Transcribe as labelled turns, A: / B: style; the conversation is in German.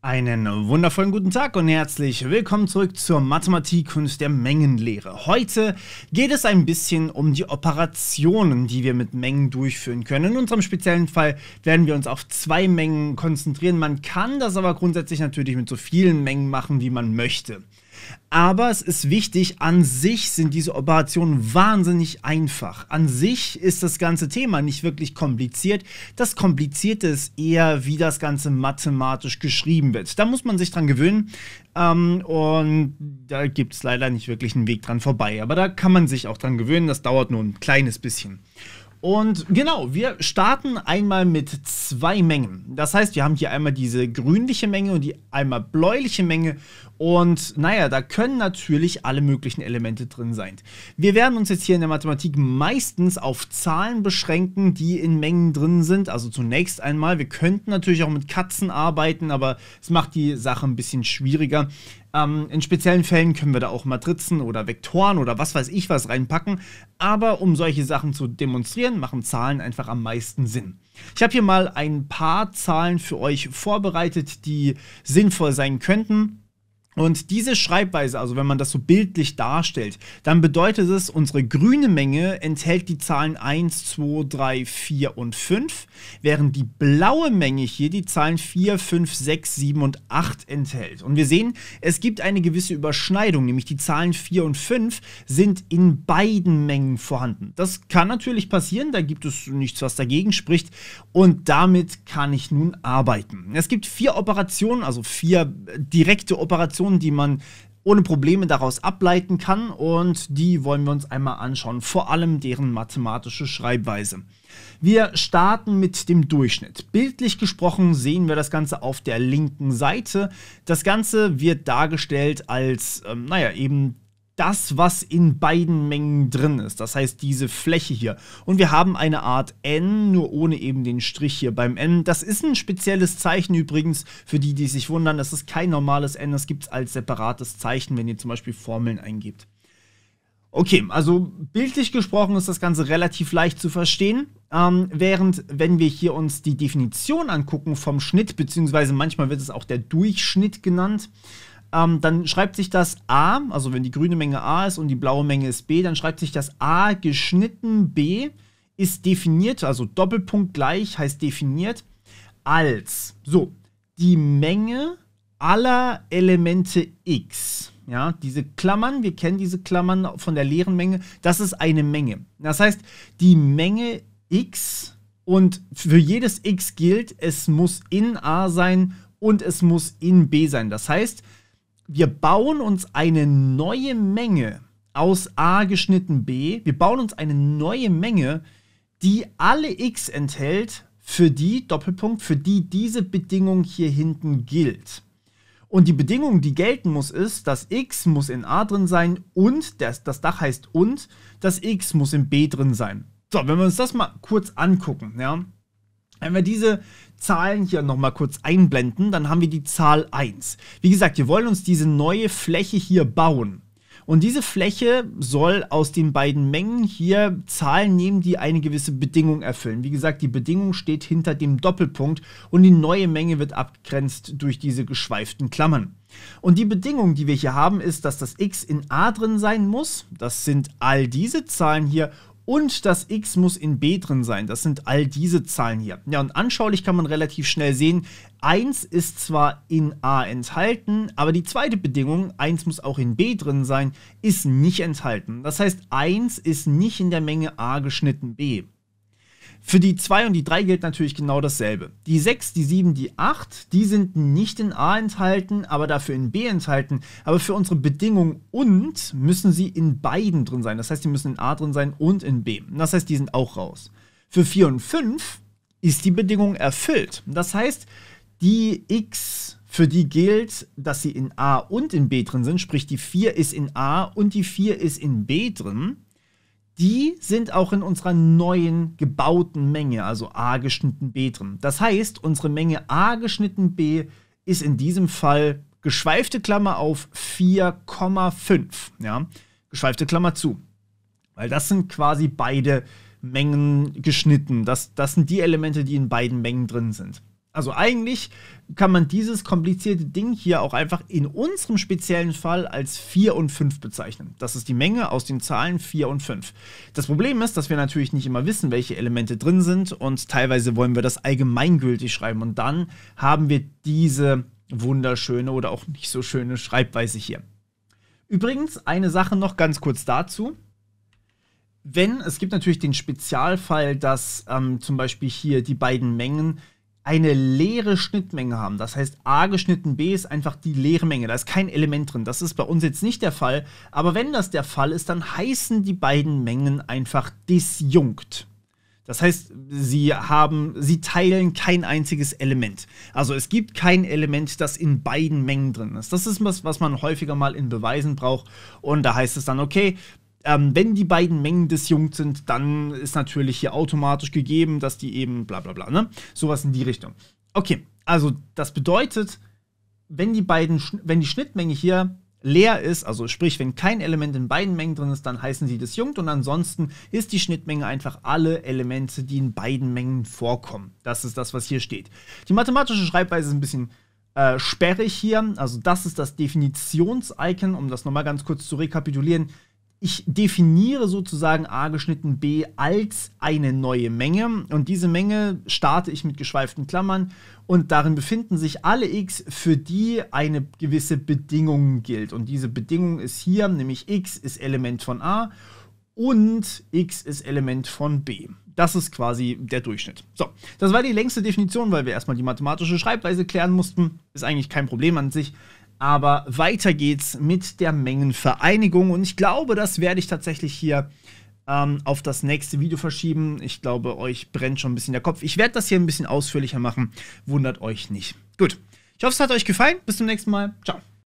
A: Einen wundervollen guten Tag und herzlich willkommen zurück zur Mathematik und der Mengenlehre. Heute geht es ein bisschen um die Operationen, die wir mit Mengen durchführen können. In unserem speziellen Fall werden wir uns auf zwei Mengen konzentrieren. Man kann das aber grundsätzlich natürlich mit so vielen Mengen machen, wie man möchte. Aber es ist wichtig, an sich sind diese Operationen wahnsinnig einfach. An sich ist das ganze Thema nicht wirklich kompliziert. Das Komplizierte ist eher, wie das Ganze mathematisch geschrieben wird. Da muss man sich dran gewöhnen. Ähm, und da gibt es leider nicht wirklich einen Weg dran vorbei. Aber da kann man sich auch dran gewöhnen. Das dauert nur ein kleines bisschen. Und genau, wir starten einmal mit zwei Mengen. Das heißt, wir haben hier einmal diese grünliche Menge und die einmal bläuliche Menge. Und naja, da können natürlich alle möglichen Elemente drin sein. Wir werden uns jetzt hier in der Mathematik meistens auf Zahlen beschränken, die in Mengen drin sind. Also zunächst einmal, wir könnten natürlich auch mit Katzen arbeiten, aber es macht die Sache ein bisschen schwieriger. Ähm, in speziellen Fällen können wir da auch Matrizen oder Vektoren oder was weiß ich was reinpacken. Aber um solche Sachen zu demonstrieren, machen Zahlen einfach am meisten Sinn. Ich habe hier mal ein paar Zahlen für euch vorbereitet, die sinnvoll sein könnten. Und diese Schreibweise, also wenn man das so bildlich darstellt, dann bedeutet es, unsere grüne Menge enthält die Zahlen 1, 2, 3, 4 und 5, während die blaue Menge hier die Zahlen 4, 5, 6, 7 und 8 enthält. Und wir sehen, es gibt eine gewisse Überschneidung, nämlich die Zahlen 4 und 5 sind in beiden Mengen vorhanden. Das kann natürlich passieren, da gibt es nichts, was dagegen spricht und damit kann ich nun arbeiten. Es gibt vier Operationen, also vier äh, direkte Operationen, Informationen, die man ohne Probleme daraus ableiten kann und die wollen wir uns einmal anschauen, vor allem deren mathematische Schreibweise. Wir starten mit dem Durchschnitt. Bildlich gesprochen sehen wir das Ganze auf der linken Seite. Das Ganze wird dargestellt als, ähm, naja, eben das, was in beiden Mengen drin ist. Das heißt, diese Fläche hier. Und wir haben eine Art N, nur ohne eben den Strich hier beim N. Das ist ein spezielles Zeichen übrigens, für die, die sich wundern. Das ist kein normales N, das gibt es als separates Zeichen, wenn ihr zum Beispiel Formeln eingibt. Okay, also bildlich gesprochen ist das Ganze relativ leicht zu verstehen. Ähm, während, wenn wir hier uns die Definition angucken vom Schnitt, beziehungsweise manchmal wird es auch der Durchschnitt genannt, ähm, dann schreibt sich das A, also wenn die grüne Menge A ist und die blaue Menge ist B, dann schreibt sich das A geschnitten B ist definiert, also Doppelpunkt gleich heißt definiert als so die Menge aller Elemente x. Ja, diese Klammern, wir kennen diese Klammern von der leeren Menge, das ist eine Menge. Das heißt, die Menge x und für jedes x gilt, es muss in A sein und es muss in B sein. Das heißt, wir bauen uns eine neue Menge aus A geschnitten B. Wir bauen uns eine neue Menge, die alle x enthält, für die, Doppelpunkt, für die diese Bedingung hier hinten gilt. Und die Bedingung, die gelten muss, ist, dass x muss in A drin sein und, das, das Dach heißt und, dass x muss in B drin sein. So, wenn wir uns das mal kurz angucken, ja, wenn wir diese Zahlen hier nochmal kurz einblenden, dann haben wir die Zahl 1. Wie gesagt, wir wollen uns diese neue Fläche hier bauen. Und diese Fläche soll aus den beiden Mengen hier Zahlen nehmen, die eine gewisse Bedingung erfüllen. Wie gesagt, die Bedingung steht hinter dem Doppelpunkt und die neue Menge wird abgegrenzt durch diese geschweiften Klammern. Und die Bedingung, die wir hier haben, ist, dass das x in a drin sein muss. Das sind all diese Zahlen hier und das x muss in b drin sein. Das sind all diese Zahlen hier. Ja, und anschaulich kann man relativ schnell sehen, 1 ist zwar in a enthalten, aber die zweite Bedingung, 1 muss auch in b drin sein, ist nicht enthalten. Das heißt, 1 ist nicht in der Menge a geschnitten b. Für die 2 und die 3 gilt natürlich genau dasselbe. Die 6, die 7, die 8, die sind nicht in A enthalten, aber dafür in B enthalten. Aber für unsere Bedingung und müssen sie in beiden drin sein. Das heißt, die müssen in A drin sein und in B. Das heißt, die sind auch raus. Für 4 und 5 ist die Bedingung erfüllt. Das heißt, die x für die gilt, dass sie in A und in B drin sind, sprich die 4 ist in A und die 4 ist in B drin die sind auch in unserer neuen gebauten Menge, also a geschnitten b drin. Das heißt, unsere Menge a geschnitten b ist in diesem Fall geschweifte Klammer auf 4,5. Ja? Geschweifte Klammer zu. Weil das sind quasi beide Mengen geschnitten. Das, das sind die Elemente, die in beiden Mengen drin sind. Also eigentlich kann man dieses komplizierte Ding hier auch einfach in unserem speziellen Fall als 4 und 5 bezeichnen. Das ist die Menge aus den Zahlen 4 und 5. Das Problem ist, dass wir natürlich nicht immer wissen, welche Elemente drin sind und teilweise wollen wir das allgemeingültig schreiben und dann haben wir diese wunderschöne oder auch nicht so schöne Schreibweise hier. Übrigens, eine Sache noch ganz kurz dazu wenn, es gibt natürlich den Spezialfall, dass ähm, zum Beispiel hier die beiden Mengen eine leere Schnittmenge haben. Das heißt, a geschnitten b ist einfach die leere Menge. Da ist kein Element drin. Das ist bei uns jetzt nicht der Fall. Aber wenn das der Fall ist, dann heißen die beiden Mengen einfach disjunkt. Das heißt, sie haben, sie teilen kein einziges Element. Also es gibt kein Element, das in beiden Mengen drin ist. Das ist was, was man häufiger mal in Beweisen braucht. Und da heißt es dann, okay, ähm, wenn die beiden Mengen disjunkt sind, dann ist natürlich hier automatisch gegeben, dass die eben bla bla bla, ne? Sowas in die Richtung. Okay, also das bedeutet, wenn die beiden, wenn die Schnittmenge hier leer ist, also sprich, wenn kein Element in beiden Mengen drin ist, dann heißen sie disjunkt und ansonsten ist die Schnittmenge einfach alle Elemente, die in beiden Mengen vorkommen. Das ist das, was hier steht. Die mathematische Schreibweise ist ein bisschen äh, sperrig hier, also das ist das Definitions-Icon, um das nochmal ganz kurz zu rekapitulieren ich definiere sozusagen a geschnitten b als eine neue Menge und diese Menge starte ich mit geschweiften Klammern und darin befinden sich alle x, für die eine gewisse Bedingung gilt. Und diese Bedingung ist hier, nämlich x ist Element von a und x ist Element von b. Das ist quasi der Durchschnitt. So, das war die längste Definition, weil wir erstmal die mathematische Schreibweise klären mussten. Ist eigentlich kein Problem an sich. Aber weiter geht's mit der Mengenvereinigung und ich glaube, das werde ich tatsächlich hier ähm, auf das nächste Video verschieben. Ich glaube, euch brennt schon ein bisschen der Kopf. Ich werde das hier ein bisschen ausführlicher machen. Wundert euch nicht. Gut. Ich hoffe, es hat euch gefallen. Bis zum nächsten Mal. Ciao.